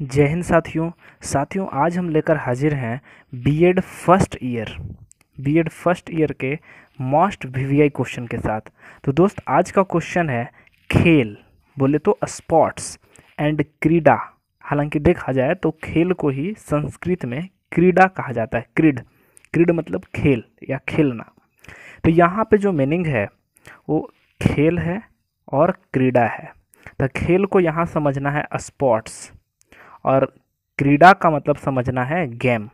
जय हिंद साथियों साथियों आज हम लेकर हाजिर हैं B Ed first year B Ed first year के मोस्ट वीवीआई क्वेश्चन के साथ तो दोस्त आज का क्वेश्चन है खेल बोले तो स्पोर्ट्स एंड क्रीडा हालांकि देखा जाए तो खेल को ही संस्कृत में क्रीडा कहा जाता है क्रीड क्रीड मतलब खेल या खेलना तो यहाँ पर जो मीनिंग है वो खेल है और क्रीडा है तो खेल को यहाँ समझना है स्पोर्ट्स और क्रीडा का मतलब समझना है गेम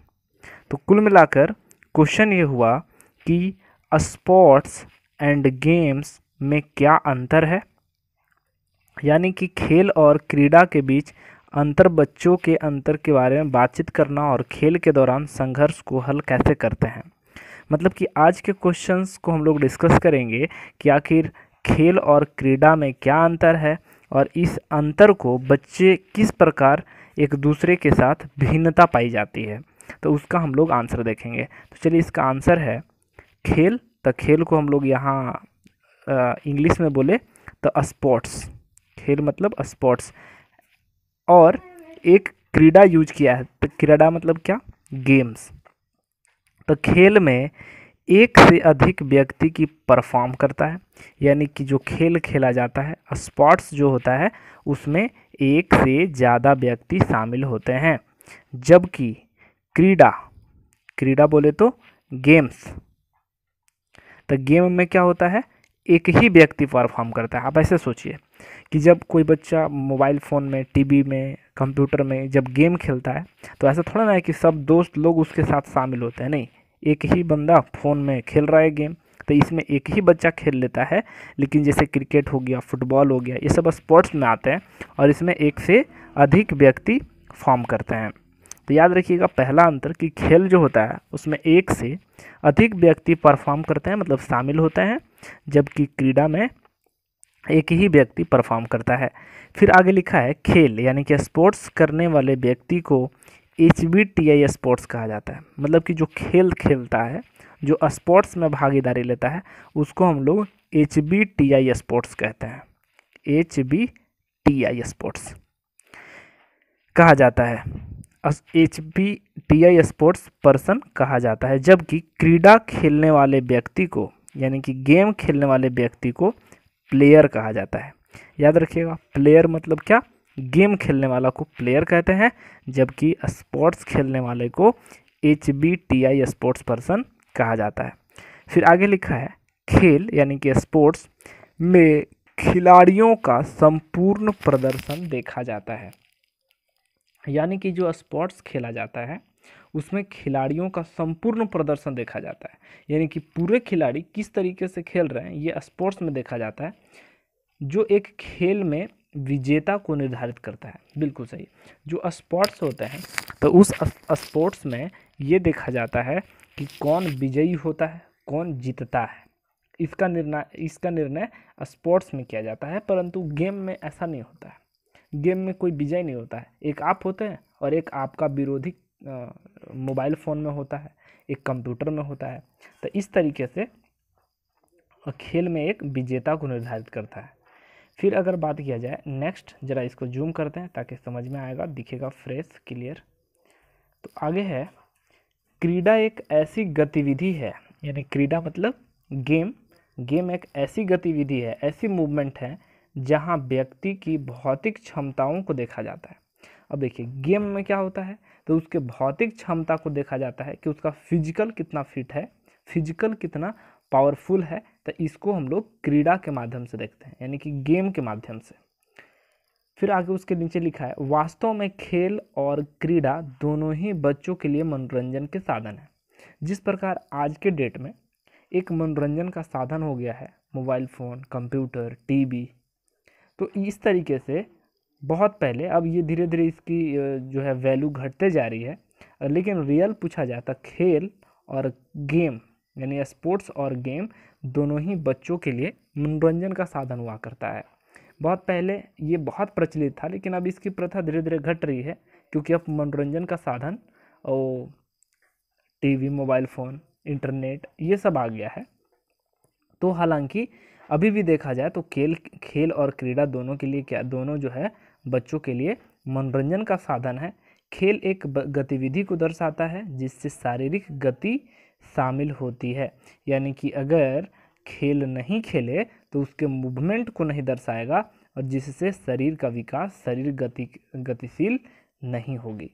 तो कुल मिलाकर क्वेश्चन ये हुआ कि स्पोर्ट्स एंड गेम्स में क्या अंतर है यानी कि खेल और क्रीड़ा के बीच अंतर बच्चों के अंतर के बारे में बातचीत करना और खेल के दौरान संघर्ष को हल कैसे करते हैं मतलब कि आज के क्वेश्चंस को हम लोग डिस्कस करेंगे कि आखिर खेल और क्रीड़ा में क्या अंतर है और इस अंतर को बच्चे किस प्रकार एक दूसरे के साथ भिन्नता पाई जाती है तो उसका हम लोग आंसर देखेंगे तो चलिए इसका आंसर है खेल तो खेल को हम लोग यहाँ इंग्लिश में बोले तो स्पोर्ट्स खेल मतलब स्पोर्ट्स और एक क्रीडा यूज किया है तो क्रीडा मतलब क्या गेम्स तो खेल में एक से अधिक व्यक्ति की परफॉर्म करता है यानी कि जो खेल खेला जाता है स्पोर्ट्स जो होता है उसमें एक से ज़्यादा व्यक्ति शामिल होते हैं जबकि क्रीडा क्रीडा बोले तो गेम्स तो गेम में क्या होता है एक ही व्यक्ति परफॉर्म करता है आप ऐसे सोचिए कि जब कोई बच्चा मोबाइल फ़ोन में टीवी में कंप्यूटर में जब गेम खेलता है तो ऐसा थोड़ा ना है कि सब दोस्त लोग उसके साथ शामिल होते हैं नहीं एक ही बंदा फ़ोन में खेल रहा है गेम तो इसमें एक ही बच्चा खेल लेता है लेकिन जैसे क्रिकेट हो गया फुटबॉल हो गया ये सब स्पोर्ट्स में आते हैं और इसमें एक से अधिक व्यक्ति फॉर्म करते हैं तो याद रखिएगा पहला अंतर कि खेल जो होता है उसमें एक से अधिक व्यक्ति परफॉर्म करते हैं मतलब शामिल होते हैं जबकि क्रीड़ा में एक ही व्यक्ति परफॉर्म करता है फिर आगे लिखा है खेल यानी कि स्पोर्ट्स करने वाले व्यक्ति को H B T I sports कहा जाता है मतलब कि जो खेल खेलता है जो स्पोर्ट्स में भागीदारी लेता है उसको हम लोग H B T I sports कहते हैं H B T I sports कहा जाता है H B T I sports person कहा जाता है जबकि क्रीडा खेलने वाले व्यक्ति को यानी कि गेम खेलने वाले व्यक्ति को प्लेयर कहा जाता है याद रखिएगा प्लेयर मतलब क्या गेम खेलने वाला को प्लेयर कहते हैं जबकि स्पोर्ट्स खेलने वाले को H B T I sports person कहा जाता है फिर आगे लिखा है खेल यानी कि स्पोर्ट्स में खिलाड़ियों का संपूर्ण प्रदर्शन देखा जाता है यानी कि जो स्पोर्ट्स खेला जाता है उसमें खिलाड़ियों का संपूर्ण प्रदर्शन देखा जाता है यानी कि पूरे खिलाड़ी किस तरीके से खेल रहे हैं ये स्पोर्ट्स में देखा जाता है जो एक खेल में विजेता को निर्धारित करता है बिल्कुल सही जो स्पोर्ट्स होते हैं तो उस स्पोर्ट्स में ये देखा जाता है कि कौन विजयी होता है कौन जीतता है इसका निर्णय इसका निर्णय स्पोर्ट्स में किया जाता है परंतु गेम में ऐसा नहीं होता है गेम में कोई विजय नहीं होता है एक आप होते हैं और एक आपका विरोधी मोबाइल फ़ोन में होता है एक कंप्यूटर में होता है तो इस तरीके से खेल में एक विजेता को निर्धारित करता है फिर अगर बात किया जाए नेक्स्ट ज़रा इसको जूम करते हैं ताकि समझ में आएगा दिखेगा फ्रेश क्लियर तो आगे है क्रीडा एक ऐसी गतिविधि है यानी क्रीडा मतलब गेम गेम एक ऐसी गतिविधि है ऐसी मूवमेंट है जहाँ व्यक्ति की भौतिक क्षमताओं को देखा जाता है अब देखिए गेम में क्या होता है तो उसके भौतिक क्षमता को देखा जाता है कि उसका फिजिकल कितना फिट है फिजिकल कितना पावरफुल है तो इसको हम लोग क्रीड़ा के माध्यम से देखते हैं यानी कि गेम के माध्यम से फिर आगे उसके नीचे लिखा है वास्तव में खेल और क्रीड़ा दोनों ही बच्चों के लिए मनोरंजन के साधन है जिस प्रकार आज के डेट में एक मनोरंजन का साधन हो गया है मोबाइल फ़ोन कंप्यूटर टीवी तो इस तरीके से बहुत पहले अब ये धीरे धीरे इसकी जो है वैल्यू घटते जा रही है लेकिन रियल पूछा जाता तो खेल और गेम यानी स्पोर्ट्स और गेम दोनों ही बच्चों के लिए मनोरंजन का साधन हुआ करता है बहुत पहले ये बहुत प्रचलित था लेकिन अब इसकी प्रथा धीरे धीरे घट रही है क्योंकि अब मनोरंजन का साधन और टीवी मोबाइल फ़ोन इंटरनेट ये सब आ गया है तो हालांकि अभी भी देखा जाए तो खेल खेल और क्रीड़ा दोनों के लिए क्या दोनों जो है बच्चों के लिए मनोरंजन का साधन है खेल एक गतिविधि को दर्शाता है जिससे शारीरिक गति शामिल होती है यानी कि अगर खेल नहीं खेले तो उसके मूवमेंट को नहीं दर्शाएगा और जिससे शरीर का विकास शरीर गति गतिशील नहीं होगी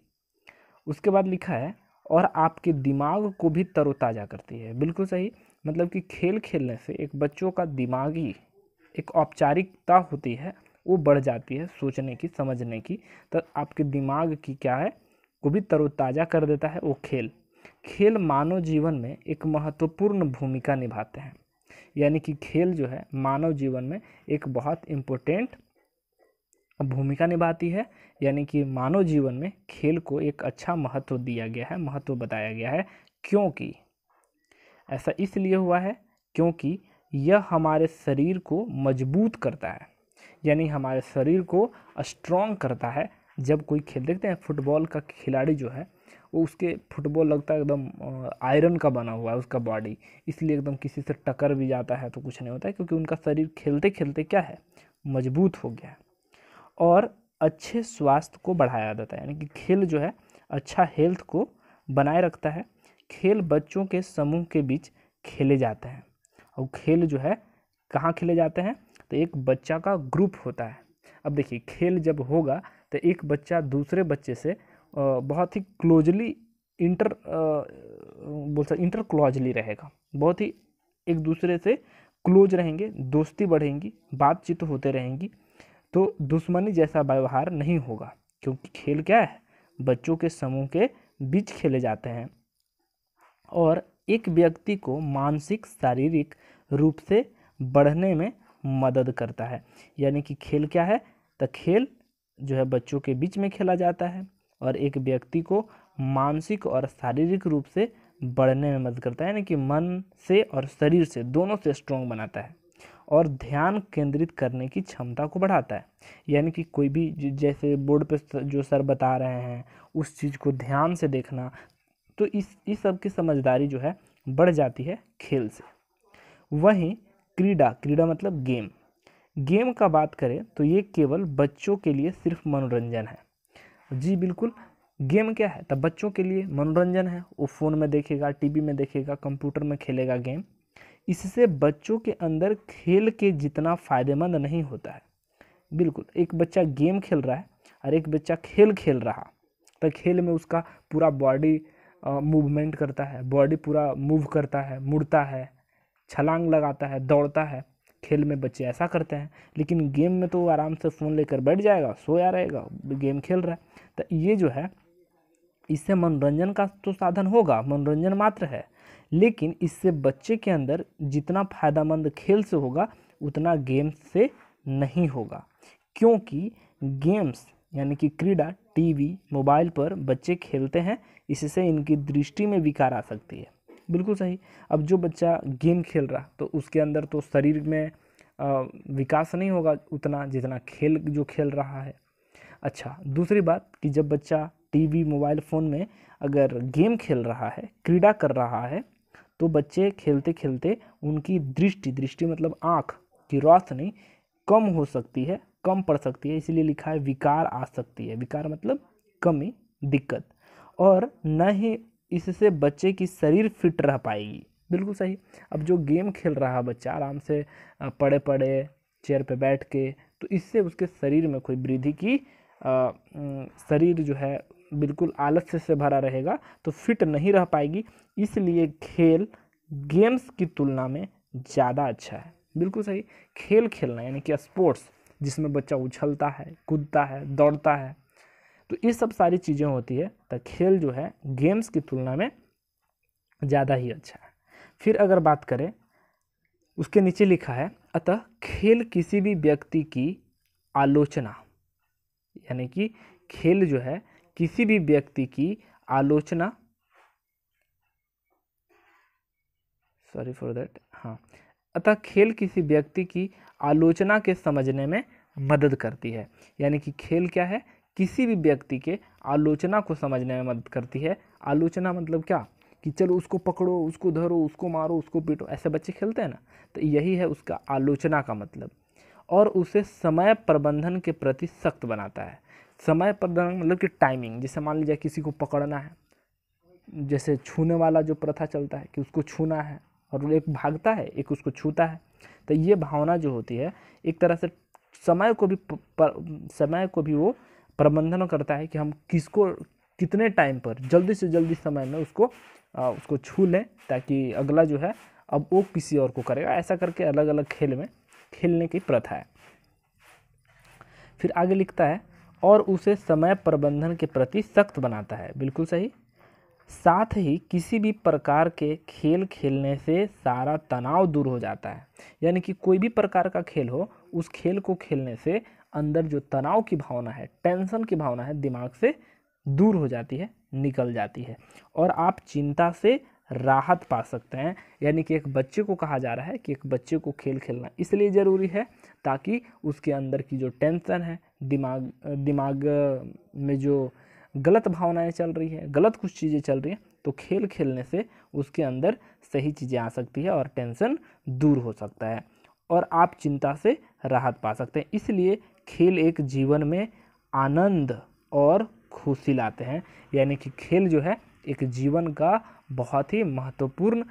उसके बाद लिखा है और आपके दिमाग को भी तरोताज़ा करती है बिल्कुल सही मतलब कि खेल खेलने से एक बच्चों का दिमागी एक औपचारिकता होती है वो बढ़ जाती है सोचने की समझने की तो आपके दिमाग की क्या है को भी तरोताज़ा कर देता है वो खेल खेल मानव जीवन में एक महत्वपूर्ण भूमिका निभाते हैं यानी कि खेल जो है मानव जीवन में एक बहुत इम्पोर्टेंट भूमिका निभाती है यानी कि मानव जीवन में खेल को एक अच्छा महत्व दिया गया है महत्व बताया गया है क्योंकि ऐसा इसलिए हुआ है क्योंकि यह हमारे शरीर को मजबूत करता है यानी हमारे शरीर को स्ट्रॉन्ग करता है जब कोई खेल देखते हैं फुटबॉल का खिलाड़ी जो है वो उसके फुटबॉल लगता है एकदम आयरन का बना हुआ है उसका बॉडी इसलिए एकदम किसी से टकर भी जाता है तो कुछ नहीं होता है क्योंकि उनका शरीर खेलते खेलते क्या है मजबूत हो गया है और अच्छे स्वास्थ्य को बढ़ाया जाता है यानी कि खेल जो है अच्छा हेल्थ को बनाए रखता है खेल बच्चों के समूह के बीच खेले जाते हैं और खेल जो है कहाँ खेले जाते हैं तो एक बच्चा का ग्रुप होता है अब देखिए खेल जब होगा तो एक बच्चा दूसरे बच्चे से बहुत ही क्लोजली इंटर बोल सकते इंटर क्लोजली रहेगा बहुत ही एक दूसरे से क्लोज रहेंगे दोस्ती बढ़ेंगी बातचीत होते रहेंगी तो दुश्मनी जैसा व्यवहार नहीं होगा क्योंकि खेल क्या है बच्चों के समूह के बीच खेले जाते हैं और एक व्यक्ति को मानसिक शारीरिक रूप से बढ़ने में मदद करता है यानी कि खेल क्या है तो खेल जो है बच्चों के बीच में खेला जाता है और एक व्यक्ति को मानसिक और शारीरिक रूप से बढ़ने में मदद करता है यानी कि मन से और शरीर से दोनों से स्ट्रॉन्ग बनाता है और ध्यान केंद्रित करने की क्षमता को बढ़ाता है यानी कि कोई भी जैसे बोर्ड पर जो सर बता रहे हैं उस चीज़ को ध्यान से देखना तो इस इस सब की समझदारी जो है बढ़ जाती है खेल से वहीं क्रीडा क्रीडा मतलब गेम गेम का बात करें तो ये केवल बच्चों के लिए सिर्फ मनोरंजन है जी बिल्कुल गेम क्या है तो बच्चों के लिए मनोरंजन है वो फ़ोन में देखेगा टीवी में देखेगा कंप्यूटर में खेलेगा गेम इससे बच्चों के अंदर खेल के जितना फ़ायदेमंद नहीं होता है बिल्कुल एक बच्चा गेम खेल रहा है और एक बच्चा खेल खेल रहा तो खेल में उसका पूरा बॉडी मूवमेंट करता है बॉडी पूरा मूव करता है मुड़ता है छलांग लगाता है दौड़ता है खेल में बच्चे ऐसा करते हैं लेकिन गेम में तो आराम से फ़ोन लेकर बैठ जाएगा सोया रहेगा गेम खेल रहा है तो ये जो है इससे मनोरंजन का तो साधन होगा मनोरंजन मात्र है लेकिन इससे बच्चे के अंदर जितना फ़ायदामंद खेल से होगा उतना गेम से नहीं होगा क्योंकि गेम्स यानी कि क्रीड़ा टीवी मोबाइल पर बच्चे खेलते हैं इससे इनकी दृष्टि में विकार आ सकती है बिल्कुल सही अब जो बच्चा गेम खेल रहा तो उसके अंदर तो शरीर में विकास नहीं होगा उतना जितना खेल जो खेल रहा है अच्छा दूसरी बात कि जब बच्चा टीवी मोबाइल फ़ोन में अगर गेम खेल रहा है क्रीड़ा कर रहा है तो बच्चे खेलते खेलते उनकी दृष्टि दृष्टि मतलब आँख की रोशनी कम हो सकती है कम पड़ सकती है इसलिए लिखा है विकार आ सकती है विकार मतलब कमी दिक्कत और न ही इससे बच्चे की शरीर फिट रह पाएगी बिल्कुल सही अब जो गेम खेल रहा है बच्चा आराम से पड़े पड़े चेयर पे बैठ के तो इससे उसके शरीर में कोई वृद्धि की आ, शरीर जो है बिल्कुल आलस्य से भरा रहेगा तो फिट नहीं रह पाएगी इसलिए खेल गेम्स की तुलना में ज़्यादा अच्छा है बिल्कुल सही खेल खेलना यानी कि स्पोर्ट्स जिसमें बच्चा उछलता है कूदता है दौड़ता है तो ये सब सारी चीज़ें होती है तो खेल जो है गेम्स की तुलना में ज़्यादा ही अच्छा है फिर अगर बात करें उसके नीचे लिखा है अतः खेल किसी भी व्यक्ति की आलोचना यानी कि खेल जो है किसी भी व्यक्ति की आलोचना सॉरी फॉर दैट हाँ अतः खेल किसी व्यक्ति की आलोचना के समझने में मदद करती है यानी कि खेल क्या है किसी भी व्यक्ति के आलोचना को समझने में मदद करती है आलोचना मतलब क्या कि चलो उसको पकड़ो उसको धरो उसको मारो उसको पीटो ऐसे बच्चे खेलते हैं ना तो यही है उसका आलोचना का मतलब और उसे समय प्रबंधन के प्रति सख्त बनाता है समय प्रबंधन मतलब कि टाइमिंग जैसे मान लीजिए किसी को पकड़ना है जैसे छूने वाला जो प्रथा चलता है कि उसको छूना है और एक भागता है एक उसको छूता है तो ये भावना जो होती है एक तरह से समय को भी प, समय को भी वो प्रबंधन करता है कि हम किसको कितने टाइम पर जल्दी से जल्दी समय में उसको आ, उसको छू लें ताकि अगला जो है अब वो किसी और को करेगा ऐसा करके अलग अलग खेल में खेलने की प्रथा है फिर आगे लिखता है और उसे समय प्रबंधन के प्रति सख्त बनाता है बिल्कुल सही साथ ही किसी भी प्रकार के खेल खेलने से सारा तनाव दूर हो जाता है यानी कि कोई भी प्रकार का खेल हो उस खेल को खेलने से अंदर जो तनाव की भावना है टेंशन की भावना है दिमाग से दूर हो जाती है निकल जाती है और आप चिंता से राहत पा सकते हैं यानी कि एक बच्चे को कहा जा रहा है कि एक बच्चे को खेल खेलना इसलिए ज़रूरी है ताकि उसके अंदर की जो टेंशन है दिमाग दिमाग में जो गलत भावनाएं चल रही है गलत कुछ चीज़ें चल रही हैं तो खेल खेलने से उसके अंदर सही चीज़ें आ सकती है और टेंशन दूर हो सकता है और आप चिंता से राहत पा सकते हैं इसलिए खेल एक जीवन में आनंद और खुशी लाते हैं यानी कि खेल जो है एक जीवन का बहुत ही महत्वपूर्ण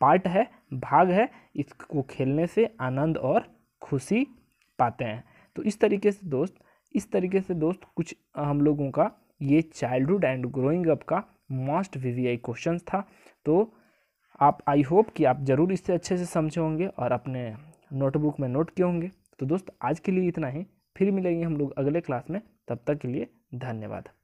पार्ट है भाग है इसको खेलने से आनंद और खुशी पाते हैं तो इस तरीके से दोस्त इस तरीके से दोस्त कुछ हम लोगों का ये चाइल्डहुड एंड ग्रोइंग अप का मोस्ट वी क्वेश्चन था तो आप आई होप कि आप ज़रूर इससे अच्छे से समझे होंगे और अपने नोटबुक में नोट किए होंगे तो दोस्त आज के लिए इतना ही फिर मिलेंगे हम लोग अगले क्लास में तब तक के लिए धन्यवाद